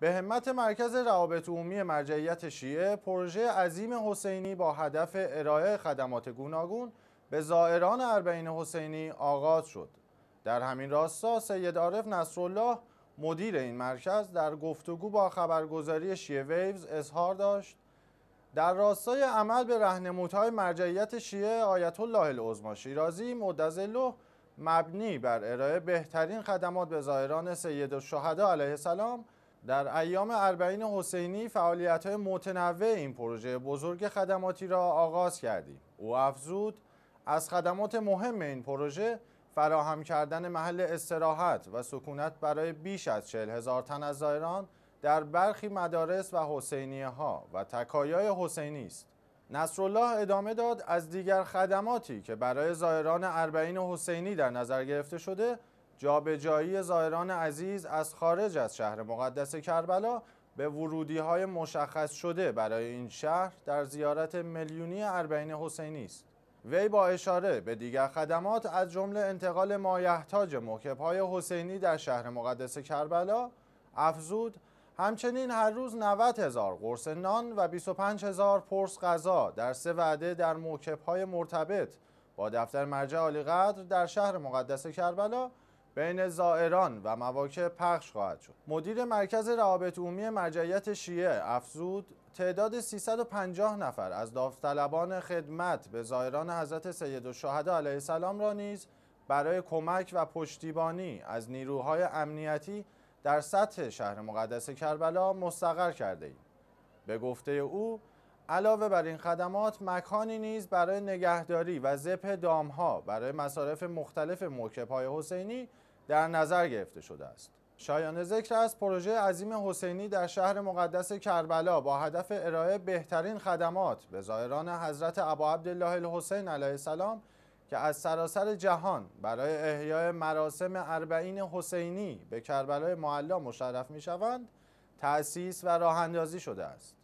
به همت مرکز روابط عمومی مرجعیت شیعه پروژه عظیم حسینی با هدف ارائه خدمات گوناگون به زائران اربعین حسینی آغاز شد در همین راستا سید عارف نصرالله مدیر این مرکز در گفتگو با خبرگزاری شیعه ویوز اظهار داشت در راستای عمل به رهنمودهای مرجعیت شیعه آیت الله العظما شیرازی مدظله مبنی بر ارائه بهترین خدمات به زائران سید الشهدا علیه السلام در ایام اربعین حسینی فعالیت های متنوع این پروژه بزرگ خدماتی را آغاز کردیم. او افزود از خدمات مهم این پروژه فراهم کردن محل استراحت و سکونت برای بیش از 40 هزار تن از زایران در برخی مدارس و حسینیه ها و تکایای حسینی است. نصرالله ادامه داد از دیگر خدماتی که برای زایران اربعین حسینی در نظر گرفته شده جابجایی زائران عزیز از خارج از شهر مقدس کربلا به ورودی های مشخص شده برای این شهر در زیارت میلیونی اربعین حسینی است. وی با اشاره به دیگر خدمات از جمله انتقال مایحتاج محکب های حسینی در شهر مقدس کربلا افزود همچنین هر روز 90 هزار قرص نان و 25 هزار پرس غذا در سه وعده در محکب های مرتبط با دفتر مرجع عالی در شهر مقدس کربلا بین زائران و مواقع پخش خواهد شد مدیر مرکز روابط عمومی مرجعیت شیعه افزود تعداد 350 نفر از داوطلبان خدمت به زائران حضرت سید و علیه السلام را نیز برای کمک و پشتیبانی از نیروهای امنیتی در سطح شهر مقدس کربلا مستقر کرده ایم. به گفته او علاوه بر این خدمات مکانی نیز برای نگهداری و زپ دامها برای مصارف مختلف موکب های حسینی در نظر گرفته شده است شایان ذکر است پروژه عظیم حسینی در شهر مقدس کربلا با هدف ارائه بهترین خدمات به زائران حضرت ابا عبدالله الحسین علیه السلام که از سراسر جهان برای احیای مراسم اربعین حسینی به کربلا معلا مشرف می شوند تأسیس و راه اندازی شده است